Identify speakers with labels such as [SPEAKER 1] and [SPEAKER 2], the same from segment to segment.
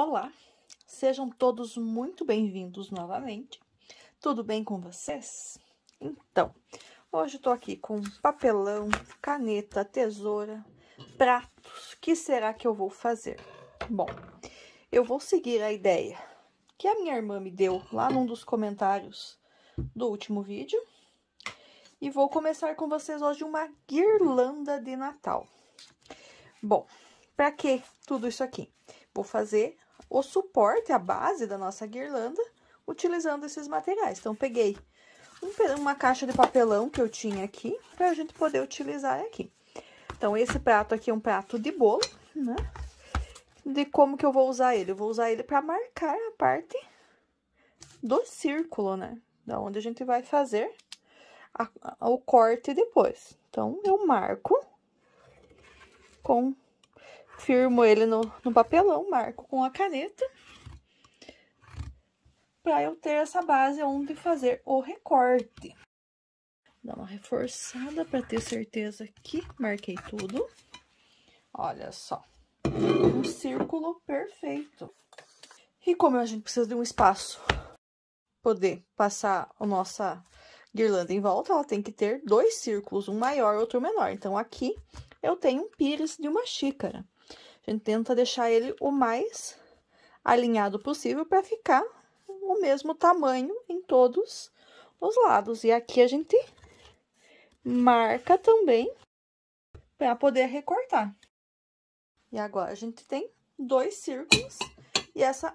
[SPEAKER 1] Olá, sejam todos muito bem-vindos novamente. Tudo bem com vocês? Então, hoje eu tô aqui com papelão, caneta, tesoura, pratos. O que será que eu vou fazer? Bom, eu vou seguir a ideia que a minha irmã me deu lá num dos comentários do último vídeo. E vou começar com vocês hoje uma guirlanda de Natal. Bom, para que tudo isso aqui? Vou fazer o suporte, a base da nossa guirlanda, utilizando esses materiais. Então, peguei um, uma caixa de papelão que eu tinha aqui, para a gente poder utilizar aqui. Então, esse prato aqui é um prato de bolo, né? De como que eu vou usar ele? Eu vou usar ele para marcar a parte do círculo, né? Da onde a gente vai fazer a, a, o corte depois. Então, eu marco com firmo ele no, no papelão, marco com a caneta, para eu ter essa base onde fazer o recorte. Dá uma reforçada para ter certeza que marquei tudo. Olha só, um círculo perfeito. E como a gente precisa de um espaço poder passar a nossa guirlanda em volta, ela tem que ter dois círculos, um maior e outro menor. Então, aqui eu tenho um pires de uma xícara. A gente tenta deixar ele o mais alinhado possível para ficar o mesmo tamanho em todos os lados. E aqui a gente marca também para poder recortar. E agora a gente tem dois círculos e essa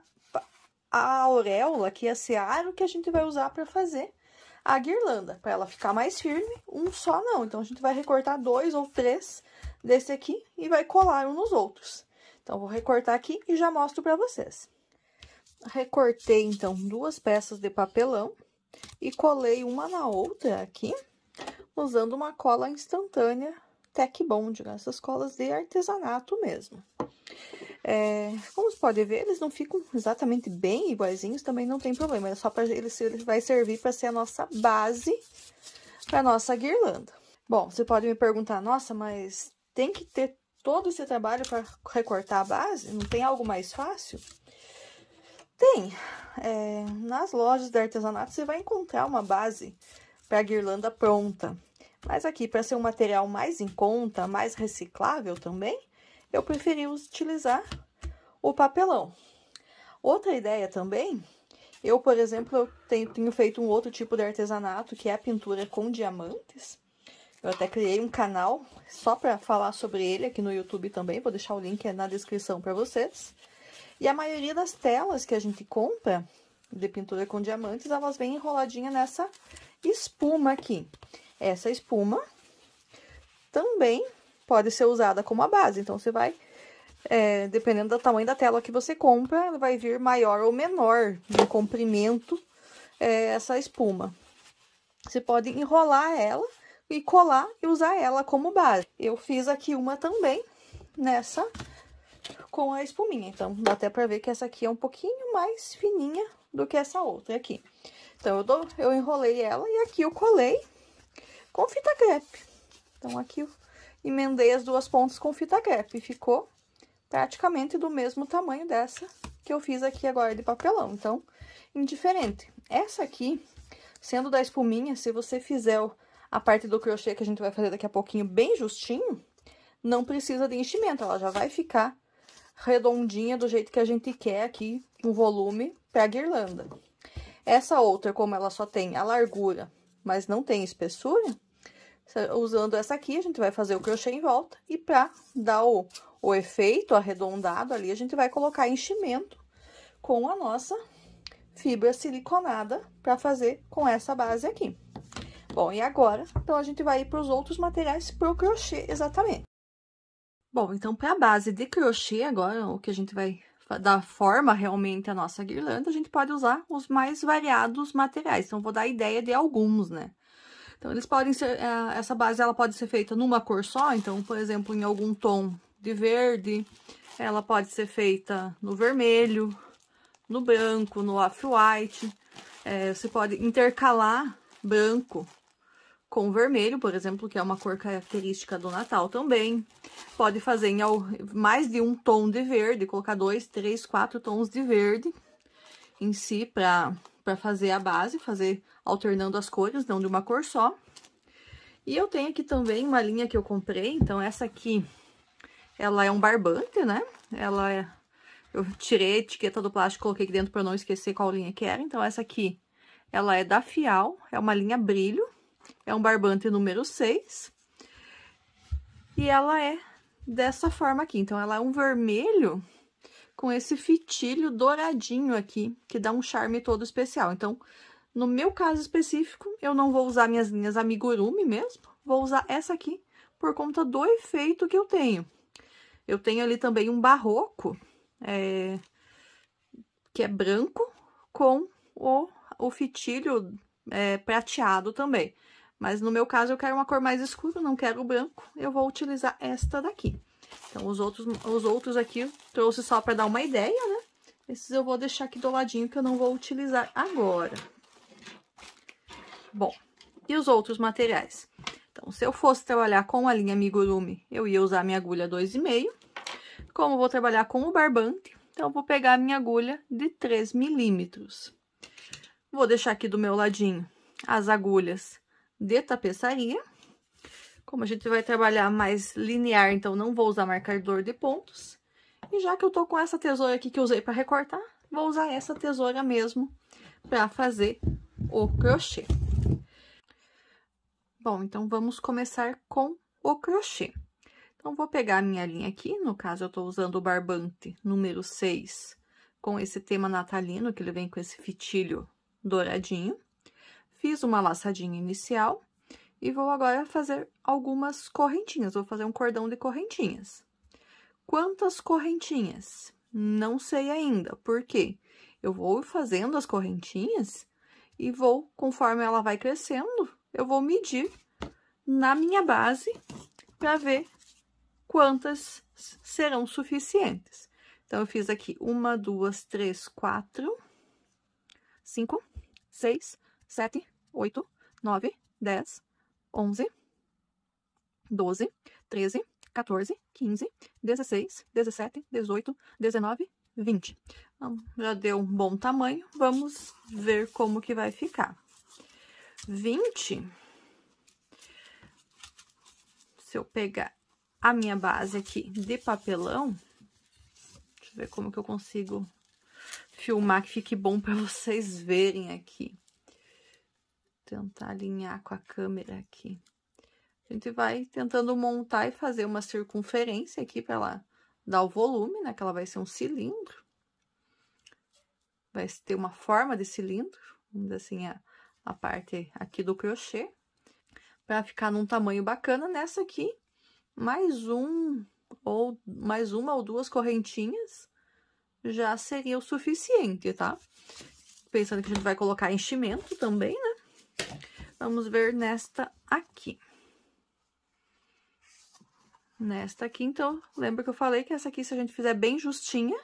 [SPEAKER 1] a auréola, que ia ser aro, que a gente vai usar para fazer a guirlanda, para ela ficar mais firme, um só não. Então, a gente vai recortar dois ou três desse aqui e vai colar um nos outros. Então, vou recortar aqui e já mostro para vocês. Recortei, então, duas peças de papelão e colei uma na outra aqui, usando uma cola instantânea Tec Bond, né? essas colas de artesanato mesmo. É, como vocês podem ver, eles não ficam exatamente bem iguaizinhos, também não tem problema, é só para eles, ele vai servir para ser a nossa base para nossa guirlanda. Bom, você pode me perguntar, nossa, mas tem que ter todo esse trabalho para recortar a base? Não tem algo mais fácil? Tem. É, nas lojas de artesanato você vai encontrar uma base para a guirlanda pronta. Mas aqui, para ser um material mais em conta, mais reciclável também, eu preferi utilizar o papelão. Outra ideia também, eu, por exemplo, eu tenho, tenho feito um outro tipo de artesanato, que é a pintura com diamantes. Eu até criei um canal só para falar sobre ele aqui no YouTube também. Vou deixar o link na descrição para vocês. E a maioria das telas que a gente compra de pintura com diamantes, elas vêm enroladinha nessa espuma aqui. Essa espuma também pode ser usada como a base. Então, você vai, é, dependendo do tamanho da tela que você compra, ela vai vir maior ou menor no comprimento é, essa espuma. Você pode enrolar ela e colar e usar ela como base. Eu fiz aqui uma também nessa com a espuminha, então dá até pra ver que essa aqui é um pouquinho mais fininha do que essa outra aqui. Então, eu, dou, eu enrolei ela e aqui eu colei com fita crepe. Então, aqui eu emendei as duas pontas com fita crepe. Ficou praticamente do mesmo tamanho dessa que eu fiz aqui agora de papelão. Então, indiferente. Essa aqui, sendo da espuminha, se você fizer a parte do crochê que a gente vai fazer daqui a pouquinho bem justinho, não precisa de enchimento, ela já vai ficar redondinha do jeito que a gente quer aqui, o um volume para guirlanda. Essa outra, como ela só tem a largura, mas não tem espessura, usando essa aqui, a gente vai fazer o crochê em volta e para dar o, o efeito arredondado ali, a gente vai colocar enchimento com a nossa fibra siliconada para fazer com essa base aqui. Bom, e agora? Então, a gente vai ir para os outros materiais para o crochê, exatamente. Bom, então, para a base de crochê agora, o que a gente vai dar forma realmente à nossa guirlanda, a gente pode usar os mais variados materiais. Então, vou dar ideia de alguns, né? Então, eles podem ser... Eh, essa base, ela pode ser feita numa cor só. Então, por exemplo, em algum tom de verde. Ela pode ser feita no vermelho, no branco, no off-white. É, você pode intercalar branco com vermelho, por exemplo, que é uma cor característica do Natal também. Pode fazer em mais de um tom de verde, colocar dois, três, quatro tons de verde em si para fazer a base, fazer alternando as cores, não de uma cor só. E eu tenho aqui também uma linha que eu comprei, então essa aqui, ela é um barbante, né? Ela é... Eu tirei a etiqueta do plástico, coloquei aqui dentro para não esquecer qual linha que era. Então, essa aqui, ela é da Fial, é uma linha brilho. É um barbante número 6. E ela é dessa forma aqui. Então, ela é um vermelho com esse fitilho douradinho aqui, que dá um charme todo especial. Então, no meu caso específico, eu não vou usar minhas linhas amigurumi mesmo. Vou usar essa aqui por conta do efeito que eu tenho. Eu tenho ali também um barroco, é, que é branco, com o, o fitilho é, prateado também. Mas no meu caso, eu quero uma cor mais escura, não quero branco. Eu vou utilizar esta daqui. Então, os outros, os outros aqui trouxe só para dar uma ideia, né? Esses eu vou deixar aqui do ladinho, que eu não vou utilizar agora. Bom, e os outros materiais? Então, se eu fosse trabalhar com a linha amigurumi, eu ia usar minha agulha 2,5. Como eu vou trabalhar com o barbante, então, eu vou pegar a minha agulha de 3 milímetros. Vou deixar aqui do meu ladinho as agulhas de tapeçaria. Como a gente vai trabalhar mais linear, então não vou usar marcador de pontos. E já que eu tô com essa tesoura aqui que eu usei para recortar, vou usar essa tesoura mesmo para fazer o crochê. Bom, então vamos começar com o crochê. Então, vou pegar a minha linha aqui, no caso, eu tô usando o barbante número 6, com esse tema natalino, que ele vem com esse fitilho douradinho. Fiz uma laçadinha inicial e vou agora fazer algumas correntinhas, vou fazer um cordão de correntinhas. Quantas correntinhas? Não sei ainda, porque eu vou fazendo as correntinhas e vou, conforme ela vai crescendo, eu vou medir na minha base para ver quantas serão suficientes. Então, eu fiz aqui uma, duas, três, quatro, cinco, seis, sete, 8, 9, 10, 11, 12, 13, 14, 15, 16, 17, 18, 19, 20. Então, já deu um bom tamanho, vamos ver como que vai ficar. 20, se eu pegar a minha base aqui de papelão, deixa eu ver como que eu consigo filmar que fique bom para vocês verem aqui tentar alinhar com a câmera aqui. A gente vai tentando montar e fazer uma circunferência aqui para ela dar o volume, né? Que ela vai ser um cilindro. Vai ter uma forma de cilindro, vamos dizer assim, a, a parte aqui do crochê. Para ficar num tamanho bacana, nessa aqui, mais um ou mais uma ou duas correntinhas já seria o suficiente, tá? Pensando que a gente vai colocar enchimento também, né? Vamos ver nesta aqui. Nesta aqui, então, lembra que eu falei que essa aqui, se a gente fizer bem justinha,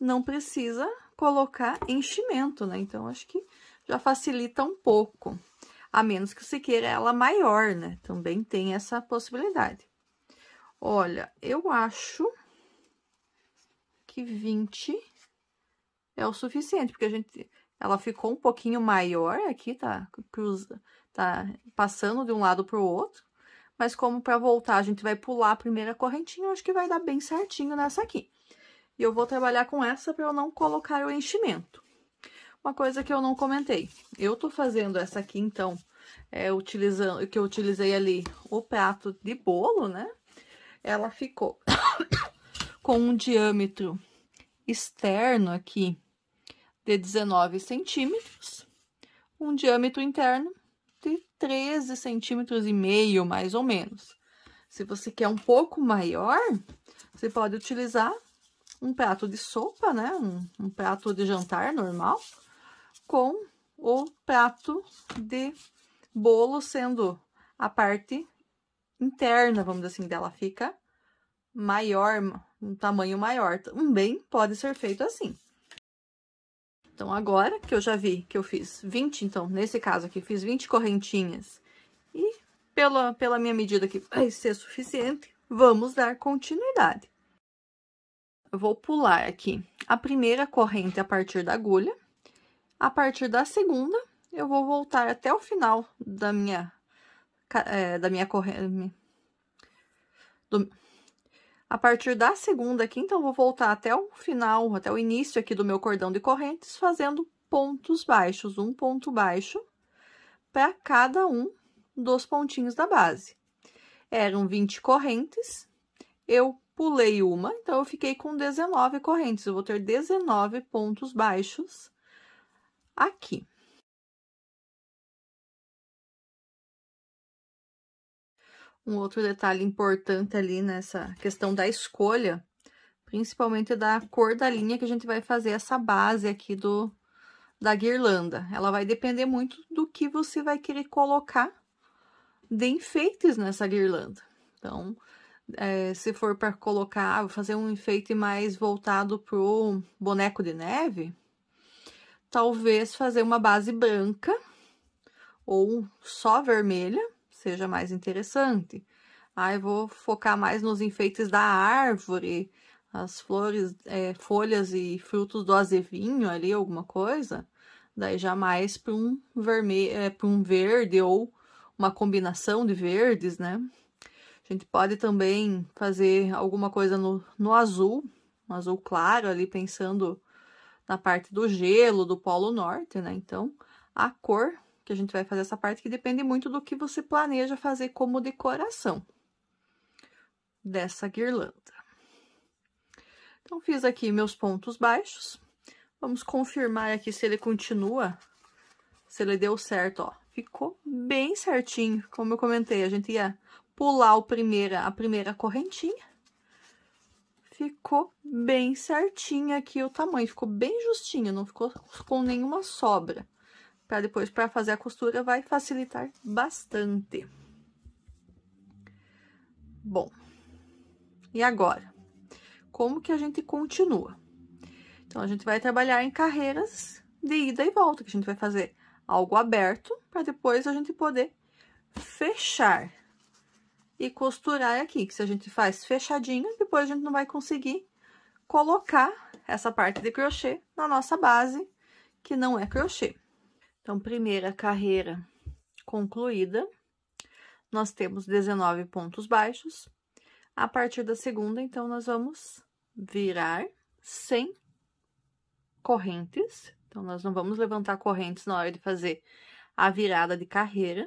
[SPEAKER 1] não precisa colocar enchimento, né? Então, acho que já facilita um pouco. A menos que você queira é ela maior, né? Também tem essa possibilidade. Olha, eu acho que 20 é o suficiente, porque a gente ela ficou um pouquinho maior aqui, tá, tá passando de um lado pro outro. Mas como para voltar a gente vai pular a primeira correntinha, eu acho que vai dar bem certinho nessa aqui. E eu vou trabalhar com essa para eu não colocar o enchimento. Uma coisa que eu não comentei. Eu tô fazendo essa aqui, então, é, utilizando, que eu utilizei ali o prato de bolo, né? Ela ficou com um diâmetro externo aqui de 19 centímetros, um diâmetro interno de 13 centímetros e meio, mais ou menos. Se você quer um pouco maior, você pode utilizar um prato de sopa, né? Um, um prato de jantar normal, com o prato de bolo sendo a parte interna, vamos dizer assim, dela fica maior, um tamanho maior. Também pode ser feito assim. Então, agora que eu já vi que eu fiz 20, então, nesse caso aqui, fiz 20 correntinhas. E pela, pela minha medida que vai ser suficiente, vamos dar continuidade. Eu vou pular aqui a primeira corrente a partir da agulha. A partir da segunda, eu vou voltar até o final da minha... É, da minha corrente... Do, a partir da segunda aqui, então, vou voltar até o final, até o início aqui do meu cordão de correntes, fazendo pontos baixos, um ponto baixo para cada um dos pontinhos da base. Eram 20 correntes, eu pulei uma, então, eu fiquei com 19 correntes. Eu vou ter 19 pontos baixos aqui. Um outro detalhe importante ali nessa questão da escolha, principalmente da cor da linha que a gente vai fazer essa base aqui do da guirlanda. Ela vai depender muito do que você vai querer colocar de enfeites nessa guirlanda. Então, é, se for para colocar, ah, fazer um enfeite mais voltado pro boneco de neve, talvez fazer uma base branca ou só vermelha seja mais interessante. Aí ah, vou focar mais nos enfeites da árvore, as flores, é, folhas e frutos do azevinho ali, alguma coisa. Daí já mais para um vermelho, é, para um verde ou uma combinação de verdes, né? A gente pode também fazer alguma coisa no, no azul, um azul claro ali, pensando na parte do gelo, do Polo Norte, né? Então, a cor que a gente vai fazer essa parte que depende muito do que você planeja fazer como decoração dessa guirlanda. Então, fiz aqui meus pontos baixos. Vamos confirmar aqui se ele continua, se ele deu certo, ó. Ficou bem certinho, como eu comentei, a gente ia pular o primeira, a primeira correntinha. Ficou bem certinho aqui o tamanho, ficou bem justinho, não ficou com nenhuma sobra para depois para fazer a costura vai facilitar bastante. Bom, e agora? Como que a gente continua? Então, a gente vai trabalhar em carreiras de ida e volta, que a gente vai fazer algo aberto, para depois a gente poder fechar e costurar aqui, que se a gente faz fechadinho, depois a gente não vai conseguir colocar essa parte de crochê na nossa base, que não é crochê. Então, primeira carreira concluída, nós temos 19 pontos baixos. A partir da segunda, então, nós vamos virar sem correntes. Então, nós não vamos levantar correntes na hora de fazer a virada de carreira.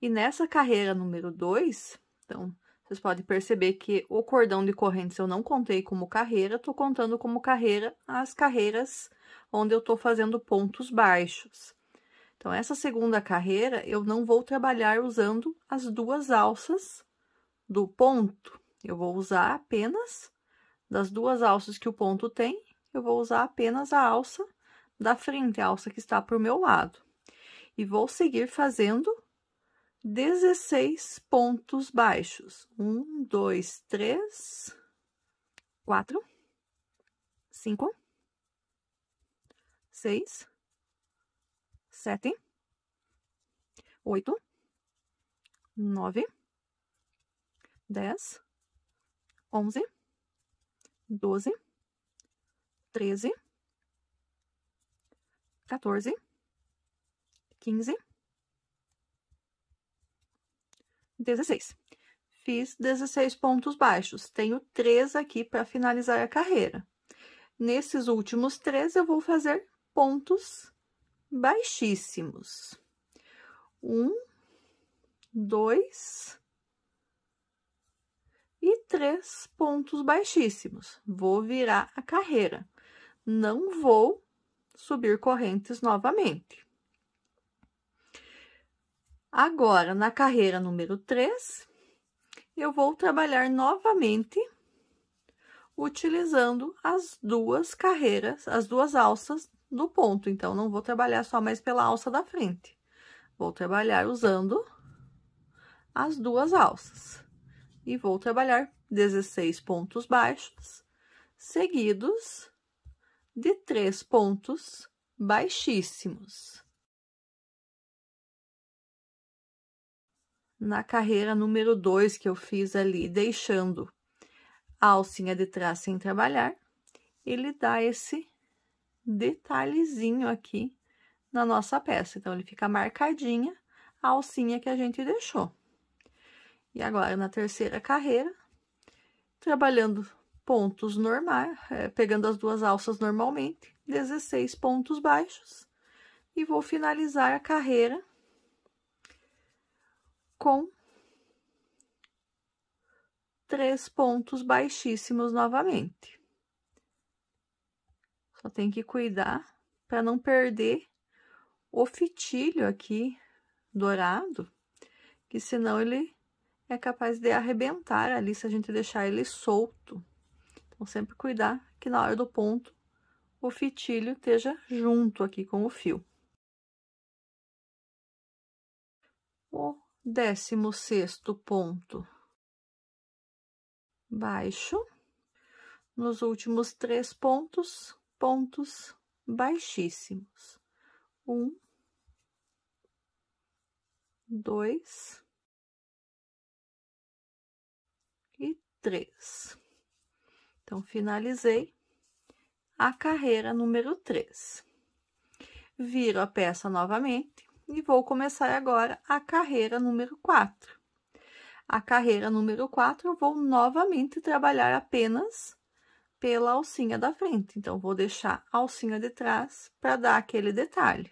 [SPEAKER 1] E nessa carreira número 2, então, vocês podem perceber que o cordão de correntes eu não contei como carreira, tô contando como carreira as carreiras onde eu estou fazendo pontos baixos. Então, essa segunda carreira, eu não vou trabalhar usando as duas alças do ponto. Eu vou usar apenas, das duas alças que o ponto tem, eu vou usar apenas a alça da frente, a alça que está para o meu lado. E vou seguir fazendo 16 pontos baixos. Um, dois, três, quatro, cinco, seis, sete, oito, nove, dez, onze, doze, treze, quatorze, quinze, dezesseis. Fiz 16 pontos baixos, tenho três aqui para finalizar a carreira. Nesses últimos três, eu vou fazer pontos baixíssimos. Um, dois e três pontos baixíssimos. Vou virar a carreira. Não vou subir correntes novamente. Agora, na carreira número 3, eu vou trabalhar novamente utilizando as duas carreiras, as duas alças do ponto. Então, não vou trabalhar só mais pela alça da frente. Vou trabalhar usando as duas alças. E vou trabalhar 16 pontos baixos, seguidos de três pontos baixíssimos. Na carreira número 2 que eu fiz ali, deixando a alcinha de trás sem trabalhar, ele dá esse detalhezinho aqui na nossa peça. Então, ele fica marcadinha a alcinha que a gente deixou. E agora, na terceira carreira, trabalhando pontos normais, é, eh, pegando as duas alças normalmente, 16 pontos baixos. E vou finalizar a carreira com três pontos baixíssimos novamente. Só tem que cuidar para não perder o fitilho aqui dourado, que senão ele é capaz de arrebentar ali se a gente deixar ele solto. Então, sempre cuidar que na hora do ponto o fitilho esteja junto aqui com o fio. O décimo sexto ponto baixo. Nos últimos três pontos, pontos baixíssimos. Um, dois e três. Então, finalizei a carreira número três. Viro a peça novamente e vou começar agora a carreira número quatro. A carreira número quatro, eu vou novamente trabalhar apenas pela alcinha da frente. Então, vou deixar a alcinha de trás para dar aquele detalhe.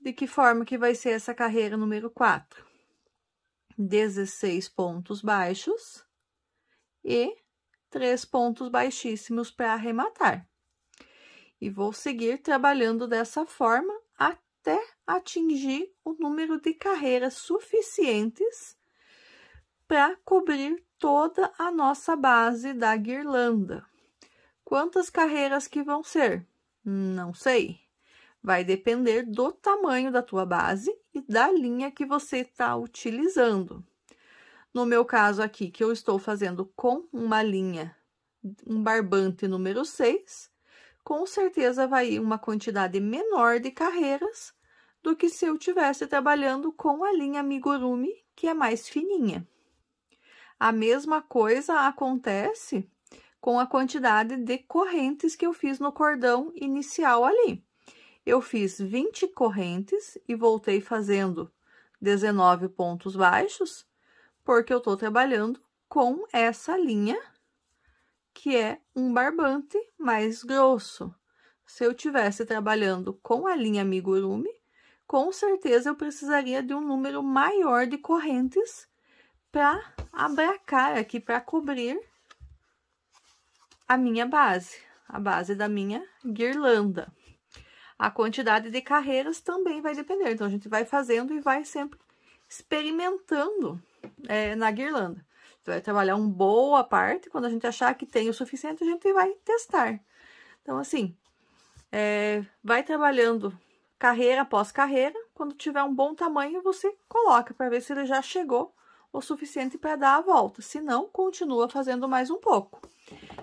[SPEAKER 1] De que forma que vai ser essa carreira número 4? 16 pontos baixos e três pontos baixíssimos para arrematar. E vou seguir trabalhando dessa forma até atingir o número de carreiras suficientes para cobrir toda a nossa base da guirlanda. Quantas carreiras que vão ser? Não sei. Vai depender do tamanho da tua base e da linha que você está utilizando. No meu caso aqui, que eu estou fazendo com uma linha, um barbante número 6, com certeza vai ir uma quantidade menor de carreiras do que se eu tivesse trabalhando com a linha amigurumi, que é mais fininha. A mesma coisa acontece com a quantidade de correntes que eu fiz no cordão inicial ali. Eu fiz 20 correntes e voltei fazendo 19 pontos baixos, porque eu tô trabalhando com essa linha, que é um barbante mais grosso. Se eu tivesse trabalhando com a linha amigurumi, com certeza eu precisaria de um número maior de correntes para abracar aqui, para cobrir a minha base, a base da minha guirlanda. A quantidade de carreiras também vai depender, então a gente vai fazendo e vai sempre experimentando é, na guirlanda. vai trabalhar uma boa parte, quando a gente achar que tem o suficiente, a gente vai testar. Então, assim, é, vai trabalhando carreira após carreira, quando tiver um bom tamanho, você coloca para ver se ele já chegou o suficiente para dar a volta. Se não, continua fazendo mais um pouco.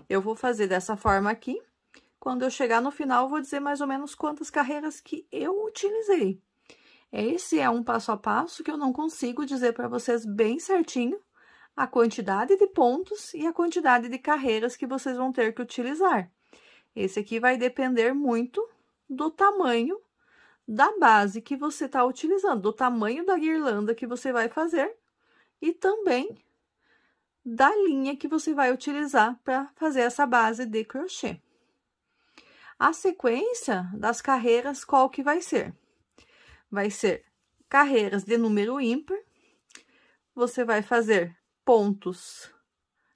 [SPEAKER 1] Eu vou fazer dessa forma aqui. Quando eu chegar no final, eu vou dizer mais ou menos quantas carreiras que eu utilizei. Esse é um passo a passo que eu não consigo dizer para vocês bem certinho a quantidade de pontos e a quantidade de carreiras que vocês vão ter que utilizar. Esse aqui vai depender muito do tamanho da base que você está utilizando, do tamanho da guirlanda que você vai fazer e também da linha que você vai utilizar para fazer essa base de crochê. A sequência das carreiras, qual que vai ser? Vai ser carreiras de número ímpar, você vai fazer pontos,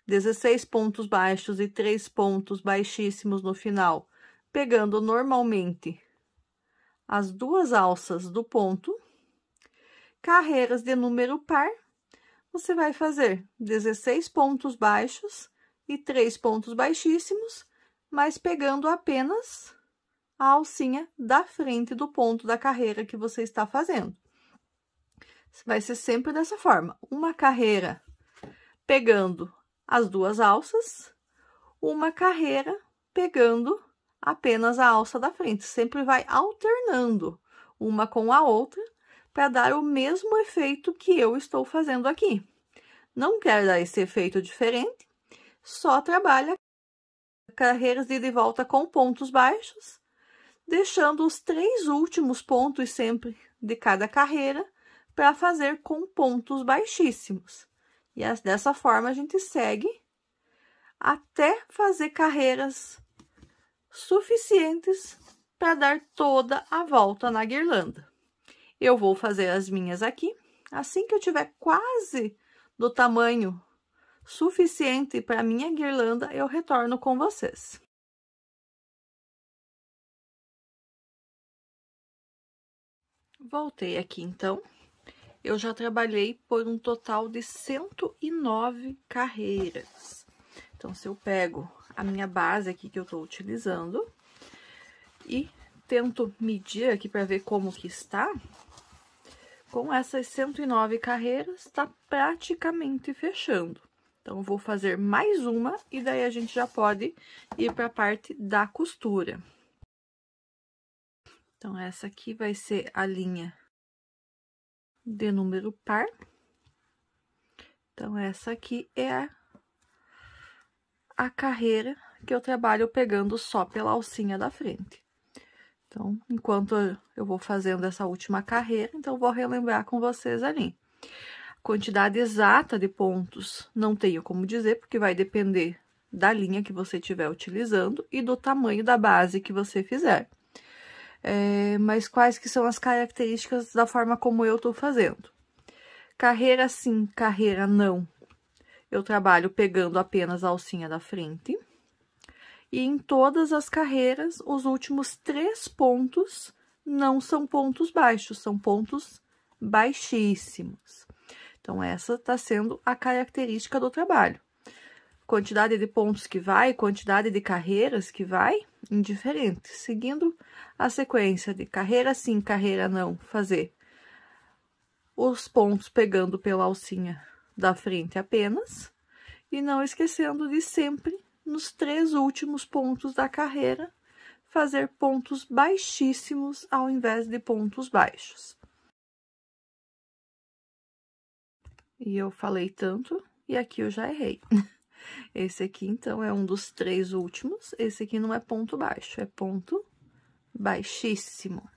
[SPEAKER 1] 16 pontos baixos e 3 pontos baixíssimos no final, pegando normalmente as duas alças do ponto, carreiras de número par, você vai fazer 16 pontos baixos e 3 pontos baixíssimos, mas pegando apenas a alcinha da frente do ponto da carreira que você está fazendo. Vai ser sempre dessa forma, uma carreira pegando as duas alças, uma carreira pegando apenas a alça da frente. Sempre vai alternando uma com a outra, para dar o mesmo efeito que eu estou fazendo aqui. Não quer dar esse efeito diferente, só trabalha carreiras de ida e volta com pontos baixos, deixando os três últimos pontos sempre de cada carreira para fazer com pontos baixíssimos. E dessa forma, a gente segue até fazer carreiras suficientes para dar toda a volta na guirlanda. Eu vou fazer as minhas aqui. Assim que eu tiver quase do tamanho suficiente para minha guirlanda, eu retorno com vocês. Voltei aqui, então. Eu já trabalhei por um total de 109 carreiras. Então, se eu pego a minha base aqui que eu estou utilizando e tento medir aqui para ver como que está, com essas 109 carreiras, tá praticamente fechando. Então, vou fazer mais uma e daí a gente já pode ir para a parte da costura. Então, essa aqui vai ser a linha de número par. Então, essa aqui é a, a carreira que eu trabalho pegando só pela alcinha da frente. Então, enquanto eu vou fazendo essa última carreira, então vou relembrar com vocês ali. A quantidade exata de pontos não tenho como dizer, porque vai depender da linha que você estiver utilizando e do tamanho da base que você fizer. É, mas quais que são as características da forma como eu estou fazendo? Carreira sim, carreira não. Eu trabalho pegando apenas a alcinha da frente e em todas as carreiras, os últimos três pontos não são pontos baixos, são pontos baixíssimos. Então, essa está sendo a característica do trabalho. Quantidade de pontos que vai, quantidade de carreiras que vai, indiferente. Seguindo a sequência de carreira sim, carreira não, fazer os pontos pegando pela alcinha da frente apenas. E não esquecendo de sempre nos três últimos pontos da carreira, fazer pontos baixíssimos ao invés de pontos baixos. E eu falei tanto, e aqui eu já errei. Esse aqui, então, é um dos três últimos. Esse aqui não é ponto baixo, é ponto baixíssimo.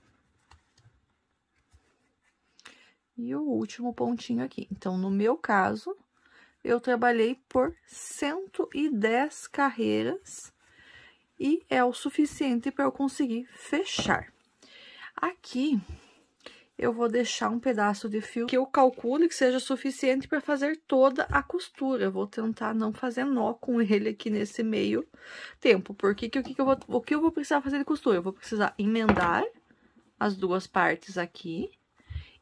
[SPEAKER 1] E o último pontinho aqui. Então, no meu caso, eu trabalhei por 110 carreiras e é o suficiente para eu conseguir fechar. Aqui, eu vou deixar um pedaço de fio que eu calcule que seja suficiente para fazer toda a costura. Eu vou tentar não fazer nó com ele aqui nesse meio tempo, porque que, que, que eu vou, o que eu vou precisar fazer de costura? Eu vou precisar emendar as duas partes aqui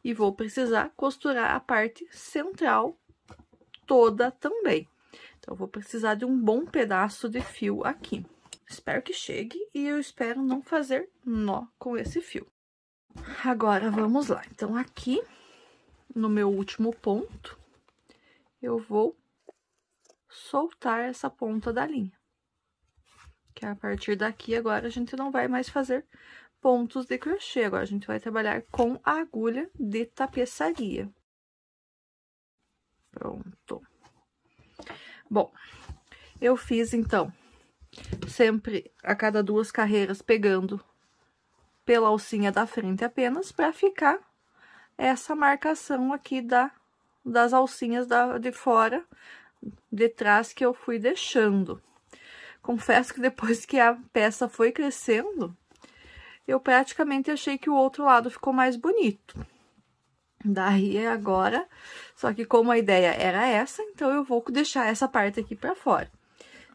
[SPEAKER 1] e vou precisar costurar a parte central toda também. Então, eu vou precisar de um bom pedaço de fio aqui. Espero que chegue e eu espero não fazer nó com esse fio. Agora, vamos lá. Então, aqui, no meu último ponto, eu vou soltar essa ponta da linha. Que a partir daqui, agora, a gente não vai mais fazer pontos de crochê. Agora, a gente vai trabalhar com a agulha de tapeçaria. Pronto. Bom, eu fiz, então, sempre a cada duas carreiras pegando pela alcinha da frente apenas para ficar essa marcação aqui da, das alcinhas da, de fora, de trás que eu fui deixando. Confesso que depois que a peça foi crescendo, eu praticamente achei que o outro lado ficou mais bonito daí é agora. Só que como a ideia era essa, então eu vou deixar essa parte aqui para fora.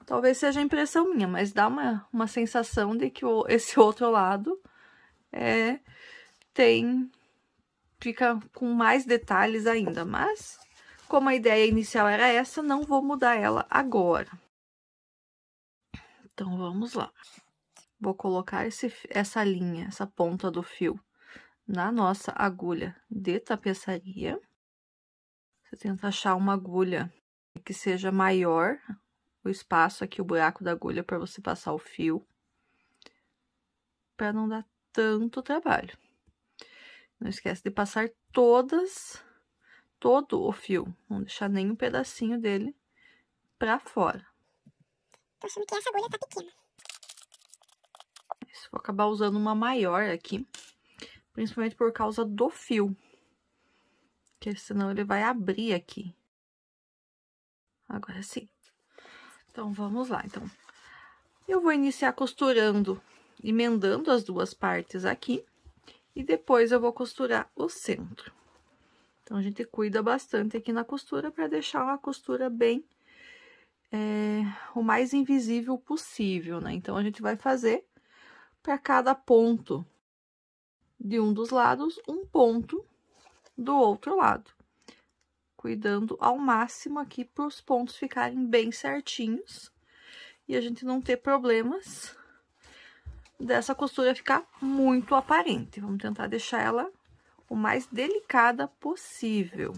[SPEAKER 1] Talvez seja impressão minha, mas dá uma, uma sensação de que o, esse outro lado é, tem fica com mais detalhes ainda, mas como a ideia inicial era essa, não vou mudar ela agora. Então, vamos lá. Vou colocar esse, essa linha, essa ponta do fio na nossa agulha de tapeçaria. Você tenta achar uma agulha que seja maior o espaço aqui, o buraco da agulha, para você passar o fio, para não dar tanto trabalho. Não esquece de passar todas, todo o fio, não deixar nenhum pedacinho dele para fora. Tô achando que essa agulha tá pequena. Isso, vou acabar usando uma maior aqui. Principalmente por causa do fio. Porque senão ele vai abrir aqui. Agora sim. Então, vamos lá. Então, eu vou iniciar costurando, emendando as duas partes aqui. E depois eu vou costurar o centro. Então, a gente cuida bastante aqui na costura para deixar uma costura bem... É, o mais invisível possível, né? Então, a gente vai fazer para cada ponto de um dos lados, um ponto do outro lado. Cuidando ao máximo aqui para os pontos ficarem bem certinhos e a gente não ter problemas dessa costura ficar muito aparente. Vamos tentar deixar ela o mais delicada possível.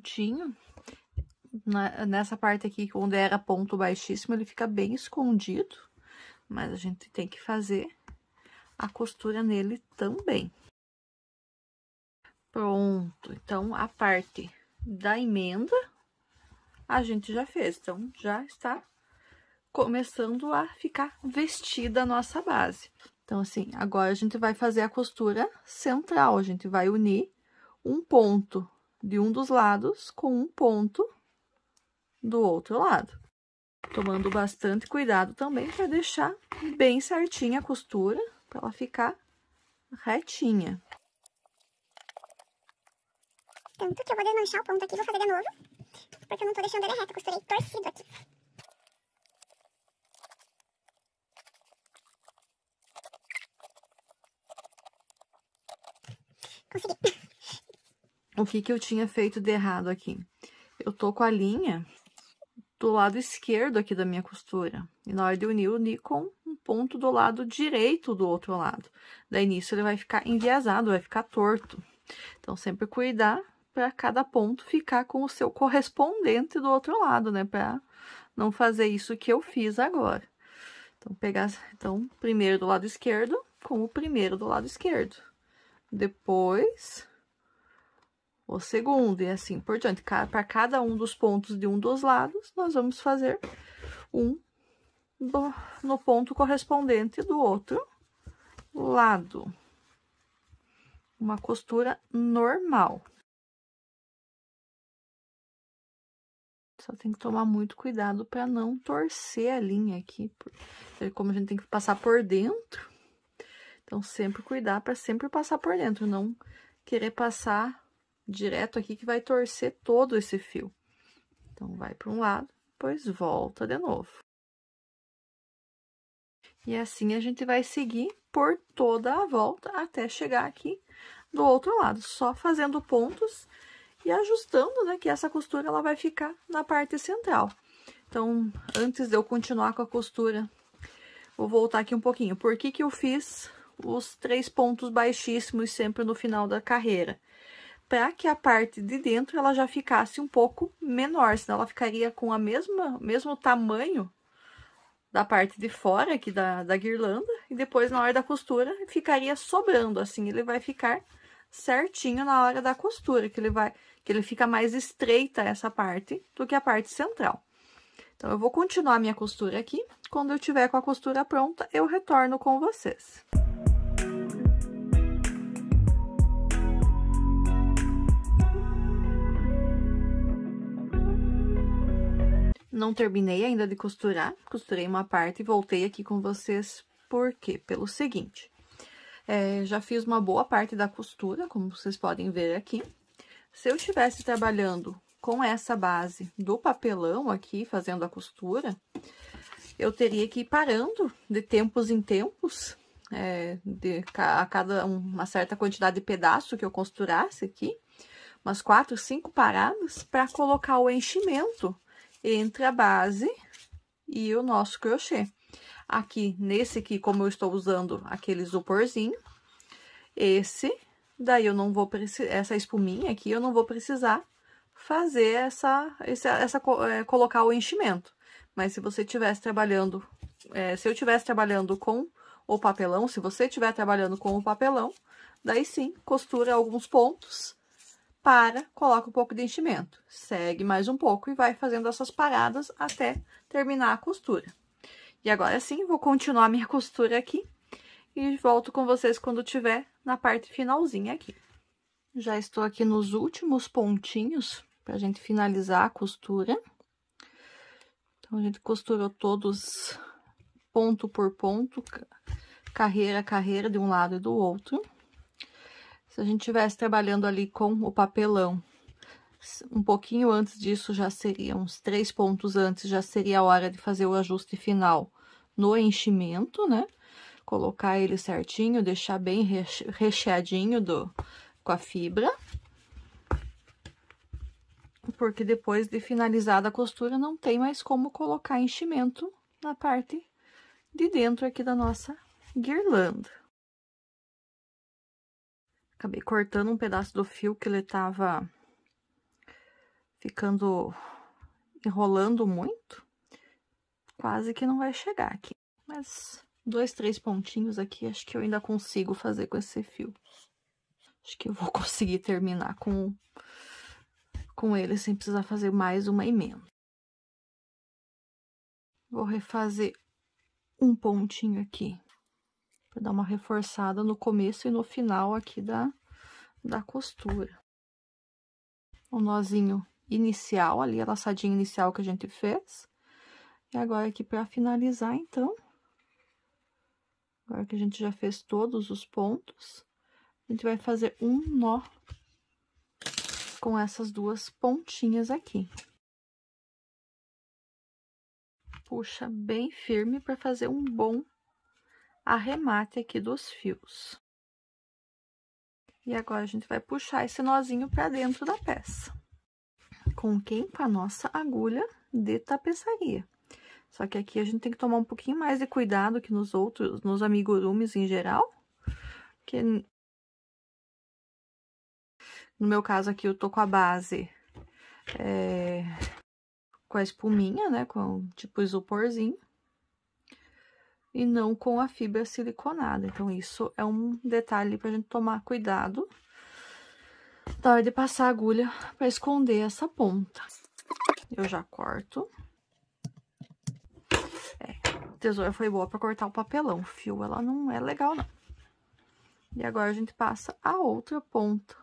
[SPEAKER 1] pontinho, né, nessa parte aqui, onde era ponto baixíssimo, ele fica bem escondido, mas a gente tem que fazer a costura nele também. Pronto, então, a parte da emenda a gente já fez, então, já está começando a ficar vestida a nossa base. Então, assim, agora a gente vai fazer a costura central, a gente vai unir um ponto de um dos lados com um ponto do outro lado. Tomando bastante cuidado também para deixar bem certinha a costura, para ela ficar retinha. Tanto que eu vou desmanchar o ponto aqui, vou fazer de novo, porque eu não tô deixando ele reto, costurei torcido aqui. o que, que eu tinha feito de errado aqui. Eu tô com a linha do lado esquerdo aqui da minha costura. E na hora de unir, uni com um ponto do lado direito do outro lado. Daí, nisso, ele vai ficar enviesado, vai ficar torto. Então, sempre cuidar para cada ponto ficar com o seu correspondente do outro lado, né? Para não fazer isso que eu fiz agora. Então, pegar, então, primeiro do lado esquerdo, com o primeiro do lado esquerdo. Depois, o segundo, e assim por diante. Para cada um dos pontos de um dos lados, nós vamos fazer um do, no ponto correspondente do outro lado. Uma costura normal. Só tem que tomar muito cuidado para não torcer a linha aqui, é, como a gente tem que passar por dentro. Então, sempre cuidar para sempre passar por dentro, não querer passar direto aqui que vai torcer todo esse fio. Então, vai para um lado, depois volta de novo. E assim, a gente vai seguir por toda a volta até chegar aqui do outro lado, só fazendo pontos e ajustando, né, que essa costura ela vai ficar na parte central. Então, antes de eu continuar com a costura, vou voltar aqui um pouquinho. Por que que eu fiz os três pontos baixíssimos sempre no final da carreira? para que a parte de dentro ela já ficasse um pouco menor, senão ela ficaria com a mesma mesmo tamanho da parte de fora aqui da, da guirlanda e depois na hora da costura ficaria sobrando, assim ele vai ficar certinho na hora da costura, que ele vai que ele fica mais estreita essa parte do que a parte central. Então, eu vou continuar minha costura aqui. Quando eu tiver com a costura pronta, eu retorno com vocês. não terminei ainda de costurar, costurei uma parte e voltei aqui com vocês, por quê? Pelo seguinte, é, já fiz uma boa parte da costura, como vocês podem ver aqui. Se eu estivesse trabalhando com essa base do papelão aqui, fazendo a costura, eu teria que ir parando de tempos em tempos, é, de, a cada uma certa quantidade de pedaço que eu costurasse aqui, umas quatro, cinco paradas, para colocar o enchimento entre a base e o nosso crochê. Aqui, nesse aqui, como eu estou usando aquele isoporzinho, esse, daí eu não vou precisar, essa espuminha aqui, eu não vou precisar fazer essa, essa, essa é, colocar o enchimento. Mas se você estivesse trabalhando, é, se eu estivesse trabalhando com o papelão, se você estiver trabalhando com o papelão, daí sim, costura alguns pontos para, coloca um pouco de enchimento, segue mais um pouco e vai fazendo essas paradas até terminar a costura. E agora sim, vou continuar minha costura aqui e volto com vocês quando tiver na parte finalzinha aqui. Já estou aqui nos últimos pontinhos para a gente finalizar a costura. Então, a gente costurou todos ponto por ponto, carreira a carreira de um lado e do outro se a gente estivesse trabalhando ali com o papelão, um pouquinho antes disso já seria, uns três pontos antes, já seria a hora de fazer o ajuste final no enchimento, né? Colocar ele certinho, deixar bem recheadinho do, com a fibra. Porque depois de finalizada a costura, não tem mais como colocar enchimento na parte de dentro aqui da nossa guirlanda. Acabei cortando um pedaço do fio que ele tava ficando enrolando muito. Quase que não vai chegar aqui. Mas dois, três pontinhos aqui, acho que eu ainda consigo fazer com esse fio. Acho que eu vou conseguir terminar com, com ele sem precisar fazer mais uma emenda. Vou refazer um pontinho aqui para dar uma reforçada no começo e no final aqui da, da costura. O nozinho inicial ali, a laçadinha inicial que a gente fez. E agora aqui para finalizar, então, agora que a gente já fez todos os pontos, a gente vai fazer um nó com essas duas pontinhas aqui. Puxa bem firme para fazer um bom arremate aqui dos fios. E agora, a gente vai puxar esse nozinho pra dentro da peça. Com quem? Com a nossa agulha de tapeçaria. Só que aqui a gente tem que tomar um pouquinho mais de cuidado que nos outros, nos amigurumes em geral. Que no meu caso aqui eu tô com a base é, com a espuminha, né? Com tipo isoporzinho e não com a fibra siliconada. Então, isso é um detalhe para a gente tomar cuidado na hora de passar a agulha para esconder essa ponta. Eu já corto. É, tesoura foi boa para cortar o papelão, fio ela não é legal não. E agora a gente passa a outra ponta.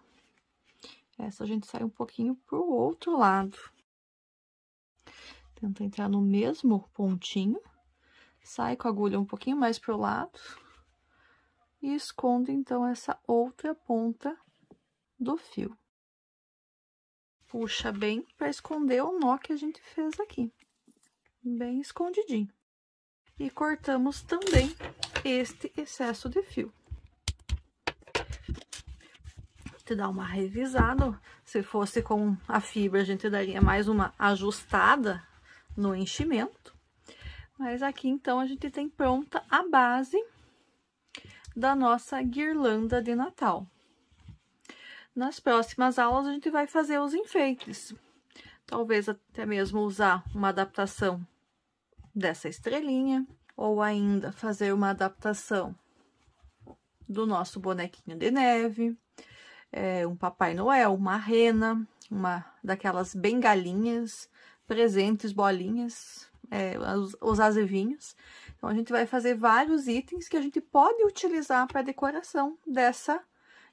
[SPEAKER 1] Essa a gente sai um pouquinho pro outro lado. Tenta entrar no mesmo pontinho sai com a agulha um pouquinho mais pro lado e escondo, então, essa outra ponta do fio. Puxa bem para esconder o nó que a gente fez aqui, bem escondidinho. E cortamos também este excesso de fio. Te dá uma revisada, se fosse com a fibra, a gente daria mais uma ajustada no enchimento. Mas aqui, então, a gente tem pronta a base da nossa guirlanda de Natal. Nas próximas aulas, a gente vai fazer os enfeites. Talvez até mesmo usar uma adaptação dessa estrelinha, ou ainda fazer uma adaptação do nosso bonequinho de neve, é, um Papai Noel, uma rena, uma daquelas bengalinhas, presentes, bolinhas, é, os, azevinhos. Então, a gente vai fazer vários itens que a gente pode utilizar para decoração dessa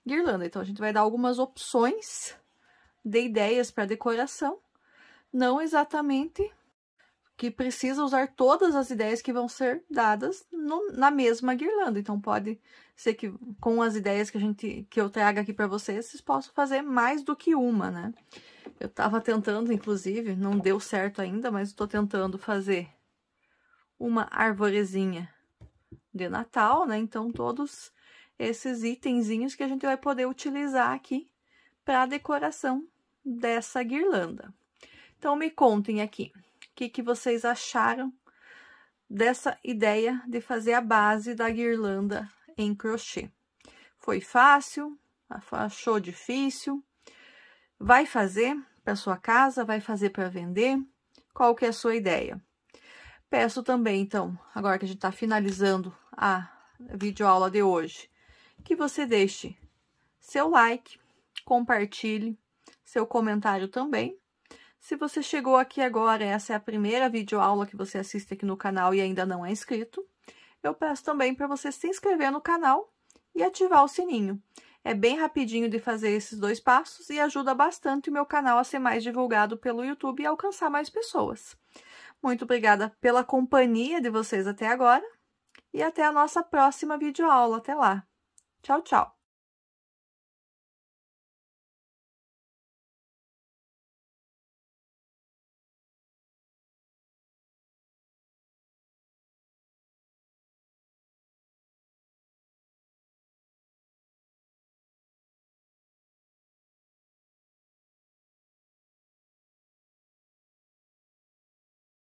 [SPEAKER 1] guirlanda. Então, a gente vai dar algumas opções de ideias para decoração, não exatamente que precisa usar todas as ideias que vão ser dadas no, na mesma guirlanda. Então, pode ser que com as ideias que, a gente, que eu traga aqui para vocês, vocês possam fazer mais do que uma, né? Eu estava tentando, inclusive, não deu certo ainda, mas estou tentando fazer uma arvorezinha de Natal, né? Então, todos esses itenzinhos que a gente vai poder utilizar aqui para decoração dessa guirlanda. Então, me contem aqui, o que, que vocês acharam dessa ideia de fazer a base da guirlanda em crochê? Foi fácil? Achou difícil? Vai fazer para sua casa? Vai fazer para vender? Qual que é a sua ideia? Peço também, então, agora que a gente está finalizando a videoaula de hoje, que você deixe seu like, compartilhe, seu comentário também. Se você chegou aqui agora, essa é a primeira videoaula que você assiste aqui no canal e ainda não é inscrito, eu peço também para você se inscrever no canal e ativar o sininho. É bem rapidinho de fazer esses dois passos e ajuda bastante o meu canal a ser mais divulgado pelo YouTube e alcançar mais pessoas. Muito obrigada pela companhia de vocês até agora e até a nossa próxima videoaula. Até lá! Tchau, tchau!